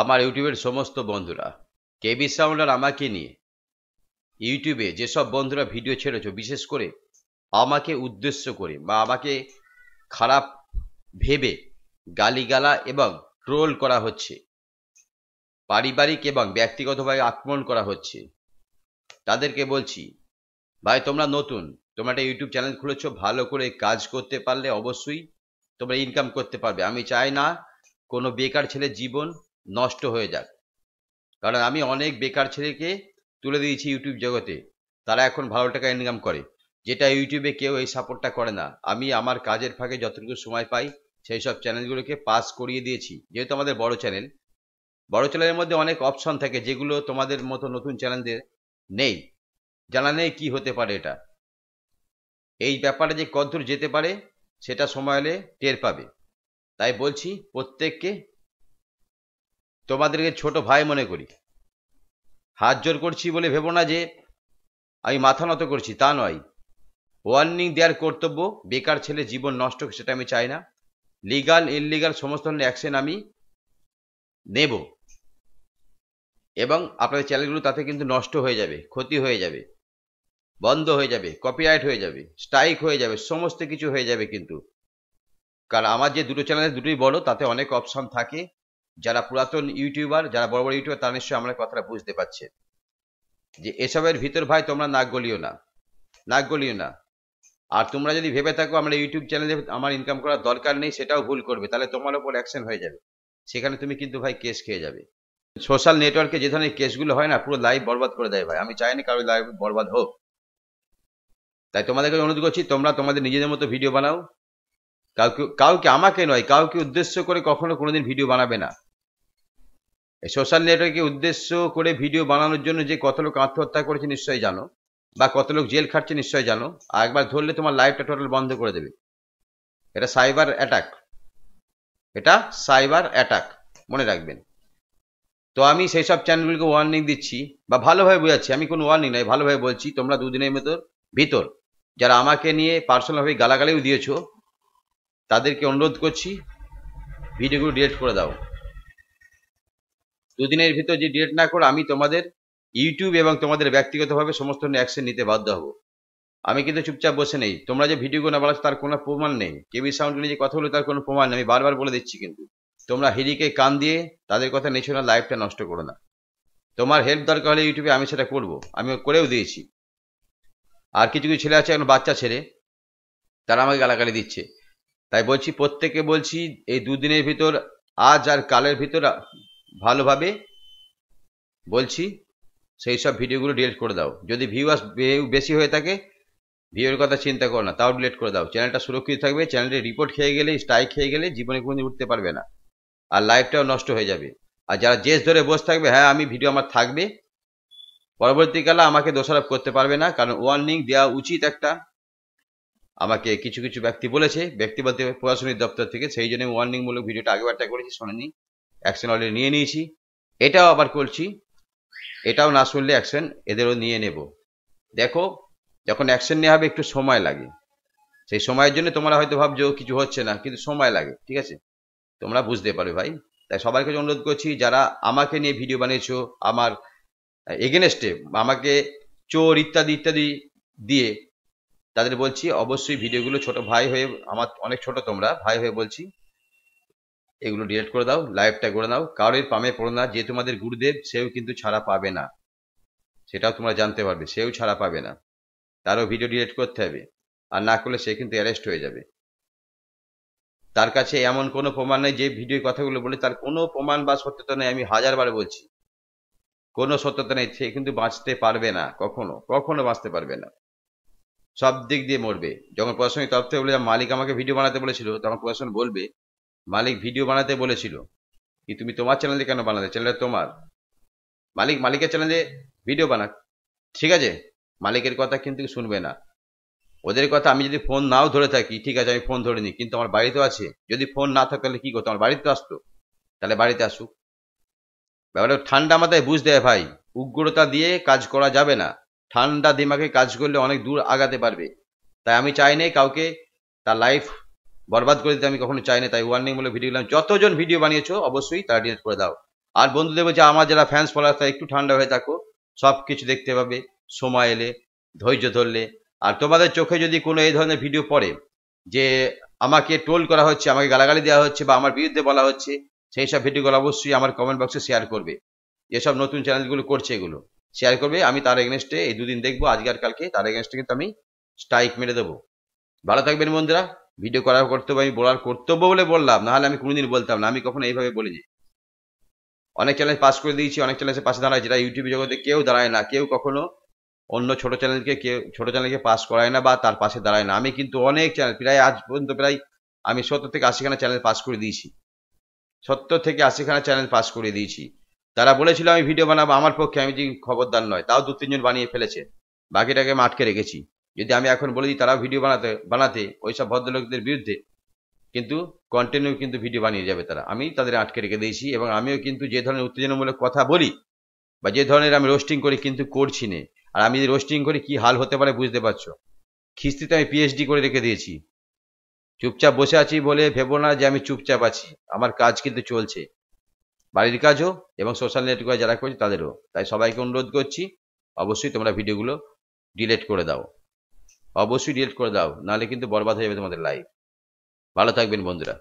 আমার ইউটিউবের সমস্ত বন্ধুরা কেবি সাউন্ডার আমাকে নিয়ে ইউটিউবে যেসব বন্ধুরা ভিডিও ছেড়েছ বিশেষ করে আমাকে উদ্দেশ্য করে বা আমাকে খারাপ ভেবে গালিগালা এবং ট্রোল করা হচ্ছে পারিবারিক এবং ব্যক্তিগতভাবে আক্রমণ করা হচ্ছে তাদেরকে বলছি ভাই তোমরা নতুন তোমরা একটা ইউটিউব চ্যানেল খুলেছ ভালো করে কাজ করতে পারলে অবশ্যই তোমরা ইনকাম করতে পারবে আমি চাই না কোনো বেকার ছেলে জীবন নষ্ট হয়ে যাক কারণ আমি অনেক বেকার ছেলেকে তুলে দিয়েছি ইউটিউব জগতে তারা এখন ভালো টাকা ইনকাম করে যেটা ইউটিউবে কেউ এই সাপোর্টটা করে না আমি আমার কাজের ফাঁকে যতটুকু সময় পাই সেই সব চ্যানেলগুলোকে পাস করিয়ে দিয়েছি যেহেতু আমাদের বড় চ্যানেল বড় চ্যানেলের মধ্যে অনেক অপশন থাকে যেগুলো তোমাদের মতো নতুন চ্যানেলদের নেই জানা নেই কী হতে পারে এটা এই ব্যাপারে যে কদ্দূর যেতে পারে সেটা সময় হলে টের পাবে তাই বলছি প্রত্যেককে তোমাদেরকে ছোট ভাই মনে করি হাত জোর করছি বলে ভেবো না যে আমি মাথা নত করছি তা নয় ওয়ার্নিং দেওয়ার কর্তব্য বেকার ছেলে জীবন নষ্ট সেটা আমি চাই না লিগাল ইনলিগাল সমস্ত ধরনের অ্যাকশন আমি নেব এবং আপনাদের চ্যানেলগুলো তাতে কিন্তু নষ্ট হয়ে যাবে ক্ষতি হয়ে যাবে বন্ধ হয়ে যাবে কপিরাইট হয়ে যাবে স্ট্রাইক হয়ে যাবে সমস্ত কিছু হয়ে যাবে কিন্তু কারণ আমার যে দুটো চ্যানেল দুটোই বড় তাতে অনেক অপশন থাকে যারা পুরাতন ইউটিউবার যারা বড় বড় ইউটিউবার তারা নিশ্চয়ই আমরা কথাটা বুঝতে পারছে যে এসবের ভিতর ভাই তোমরা নাক গলিও না নাক গলিও না আর তোমরা যদি ভেবে থাকো আমরা ইউটিউব চ্যানেলে আমার ইনকাম করার দরকার নেই সেটাও ভুল করবে তাহলে তোমার ওপর অ্যাকশন হয়ে যাবে সেখানে তুমি কিন্তু ভাই কেস খেয়ে যাবে সোশ্যাল নেটওয়ার্কে যে ধরনের কেসগুলো হয় না পুরো লাইভ বরবাদ করে দেয় ভাই আমি চাই না কারো লাইভ বরবাদ হোক তাই তোমাদেরকে অনুরোধ করছি তোমরা তোমাদের নিজেদের মতো ভিডিও বানাও কাউকে কাউকে আমাকে নয় কাউকে উদ্দেশ্য করে কখনো কোনোদিন ভিডিও বানাবে না সোশ্যাল নেটওয়ার্কে উদ্দেশ্য করে ভিডিও বানানোর জন্য যে কত লোক আত্মহত্যা করেছে নিশ্চয়ই জানো বা কত লোক জেল খাটছে নিশ্চয়ই জানো আর একবার ধরলে তোমার লাইফটা টোটাল বন্ধ করে দেবে এটা সাইবার অ্যাটাক এটা সাইবার অ্যাটাক মনে রাখবেন তো আমি সেই সব চ্যানেলগুলোকে ওয়ার্নিং দিচ্ছি বা ভালোভাবে বোঝাচ্ছি আমি কোনো ওয়ার্নিং নাই ভালোভাবে বলছি তোমরা দুদিনের ভিতর ভিতর যারা আমাকে নিয়ে পার্সোনালভাবে গালাগালিও দিয়েছো তাদেরকে অনুরোধ করছি ভিডিওগুলো ডিলেট করে দাও দুদিনের ভিতর যে ডিলেট না করে আমি তোমাদের ইউটিউব এবং তোমাদের ব্যক্তিগতভাবে সমস্ত অ্যাকশন নিতে বাধ্য হব আমি কিন্তু চুপচাপ বসে নেই তোমরা যে ভিডিওগুলো বলাচ্ছ তার কোনো প্রমাণ নেই কেবি সাউন্ড নিয়ে যে কথা বলে তার কোনো প্রমাণ নেই আমি বারবার বলে দিচ্ছি কিন্তু তোমরা হিরিকে কান দিয়ে তাদের কথা নিচ্ছ না লাইফটা নষ্ট করো না তোমার হেল্প দরকার হলে ইউটিউবে আমি সেটা করব আমি করেও দিয়েছি আর কিছু কিছু ছেলে আছে এখন বাচ্চা ছেলে তারা আমাকে গালাগালি দিচ্ছে তাই বলছি প্রত্যেকে বলছি এই দুদিনের ভিতর আজ আর কালের ভিতর ভালোভাবে বলছি সেই সব ভিডিওগুলো ডিলিট করে দাও যদি ভিউয়ার্স বেশি হয়ে থাকে ভিউয়ের কথা চিন্তা করো না তাও ডিলিট করে দাও চ্যানেলটা সুরক্ষিত থাকবে চ্যানেলটি রিপোর্ট খেয়ে গেলে স্ট্রাইক খেয়ে গেলে জীবনে কোনো উঠতে পারবে না আর লাইফটাও নষ্ট হয়ে যাবে আর যারা জেস ধরে বসে থাকবে হ্যাঁ আমি ভিডিও আমার থাকবে পরবর্তীকালে আমাকে দোষারোপ করতে পারবে না কারণ ওয়ার্নিং দেওয়া উচিত একটা আমাকে কিছু কিছু ব্যক্তি বলেছে ব্যক্তি বলতে প্রশাসনিক দপ্তর থেকে সেই জন্য ওয়ার্নিংমূলক ভিডিওটা আগে একটা করেছি শোনেনি অ্যাকশন অলরেডি নিয়ে নিয়েছি এটাও আবার করছি এটাও না শুনলে অ্যাকশন এদেরও নিয়ে নেব দেখো যখন অ্যাকশন নেওয়া হবে একটু সময় লাগে সেই সময়ের জন্য তোমরা হয়তো ভাবছো কিছু হচ্ছে না কিন্তু সময় লাগে ঠিক আছে তোমরা বুঝতে পারবে ভাই তাই সবার কাছে অনুরোধ করছি যারা আমাকে নিয়ে ভিডিও বানিয়েছো আমার এগেনেস্টে আমাকে চোর ইত্যাদি ইত্যাদি দিয়ে তাদের বলছি অবশ্যই ভিডিওগুলো ছোট ভাই হয়ে আমার অনেক ছোট তোমরা ভাই হয়ে বলছি এগুলো ডিলেট করে দাও লাইভটা করে দাও কারোর পামে পড়ো না যে তোমাদের গুরুদেব সেও কিন্তু ছাড়া পাবে না সেটাও তোমরা জানতে পারবে সেও ছাড়া পাবে না তারও ভিডিও ডিলেট করতে হবে আর না করলে সে কিন্তু অ্যারেস্ট হয়ে যাবে তার কাছে এমন কোনো প্রমাণ নেই যে ভিডিওর কথাগুলো বলে তার কোনো প্রমাণ বা সত্যতা নেই আমি হাজারবার বলছি কোনো সত্যতা নেই সে কিন্তু বাঁচতে পারবে না কখনো কখনো বাঁচতে পারবে না সব দিক দিয়ে মরবে যখন প্রশাসনিক তরফ থেকে বলে মালিক আমাকে ভিডিও বানাতে বলেছিল তখন প্রশাসন বলবে মালিক ভিডিও বানাতে বলেছিল কি তুমি তোমার চ্যানেলে কেন বানাতে চ্যানেলটা তোমার মালিক মালিকের চ্যানেলে ভিডিও বানাক ঠিক আছে মালিকের কথা কিন্তু শুনবে না ওদের কথা আমি যদি ফোন নাও ধরে থাকি ঠিক আছে আমি ফোন ধরে নিই কিন্তু আমার বাড়িতেও আছে যদি ফোন না থাকে তাহলে কী করতো আমার বাড়িতে আসতো তাহলে বাড়িতে আসুক ব্যাপারটা ঠান্ডা মাথায় বুঝতে হয় ভাই উগ্রতা দিয়ে কাজ করা যাবে না ঠান্ডা দিমাগে কাজ করলে অনেক দূর আগাতে পারবে তাই আমি চাই নাই কাউকে তার লাইফ বরবাদ করে দিতে আমি কখনো চাই না তাই ওয়ার্নিং বলে ভিডিও গেলাম যতজন ভিডিও বানিয়েছো অবশ্যই তারা ডিলেট করে দাও আর বন্ধুদের বলছে আমার যারা ফ্যান্স ফলোয়ার তারা একটু ঠান্ডা হয়ে থাকো সব কিছু দেখতে পাবে সময় এলে ধৈর্য ধরলে আর তোমাদের চোখে যদি কোনো এই ধরনের ভিডিও পড়ে যে আমাকে টোল করা হচ্ছে আমাকে গালাগালি দেওয়া হচ্ছে বা আমার বিরুদ্ধে বলা হচ্ছে সেই সব ভিডিওগুলো অবশ্যই আমার কমেন্ট বক্সে শেয়ার করবে যেসব নতুন চ্যানেলগুলো করছে এগুলো শেয়ার করবে আমি তার এগেনস্টে এই দুদিন দেখবো আজকে আর কালকে তার এগেনস্টে কিন্তু আমি স্ট্রাইক মেরে দেবো ভালো থাকবেন বন্ধুরা ভিডিও করার কর্তব্য আমি বলার কর্তব্য বলে বললাম নাহলে আমি কোনোদিন বলতাম না আমি কখনো এইভাবে বলিনি অনেক চ্যালেঞ্জ পাস করে দিয়েছি অনেক চ্যালেঞ্জের পাশে দাঁড়ায় যেটা ইউটিউব জগতে কেউ দাঁড়ায় না কেউ কখনো অন্য ছোট চ্যানেলকে কেউ ছোট চ্যানেলকে পাস করায় না বা তার পাশে দাঁড়ায় না আমি কিন্তু অনেক চ্যানেল প্রায় আজ পর্যন্ত প্রায় আমি সত্তর থেকে আশিখানা চ্যানেল পাস করে দিয়েছি সত্তর থেকে আশিখানা চ্যানেল পাস করে দিয়েছি তারা বলেছিল আমি ভিডিও বানাবো আমার পক্ষে আমি যে খবরদার নয় তাও দু তিনজন বানিয়ে ফেলেছে বাকিটাকে আমি আটকে রেখেছি যদি আমি এখন বলে দিই তারাও ভিডিও বানাতে বানাতে ওইসব ভদ্রলোকদের বিরুদ্ধে কিন্তু কন্টিনিউ কিন্তু ভিডিও বানিয়ে যাবে তারা আমি তাদের আটকে রেখে দিয়েছি এবং আমিও কিন্তু যে ধরনের উত্তেজনামূলক কথা বলি বা যে ধরনের আমি রোস্টিং করি কিন্তু করছি না আর আমি রোস্টিং করি কি হাল হতে পারে বুঝতে পারছো খিস্তিতে আমি পিএইচডি করে রেখে দিয়েছি চুপচাপ বসে আছি বলে ভেবো না যে আমি চুপচাপ আছি আমার কাজ কিন্তু চলছে বাড়ির কাজও এবং সোশ্যাল নেটওয়ার্কে যারা করছে তাদেরও তাই সবাইকে অনুরোধ করছি অবশ্যই তোমরা ভিডিওগুলো ডিলেট করে দাও অবশ্যই ডিলেট করে দাও নাহলে কিন্তু বরবাদ হয়ে যাবে তোমাদের লাইফ ভালো থাকবেন বন্ধুরা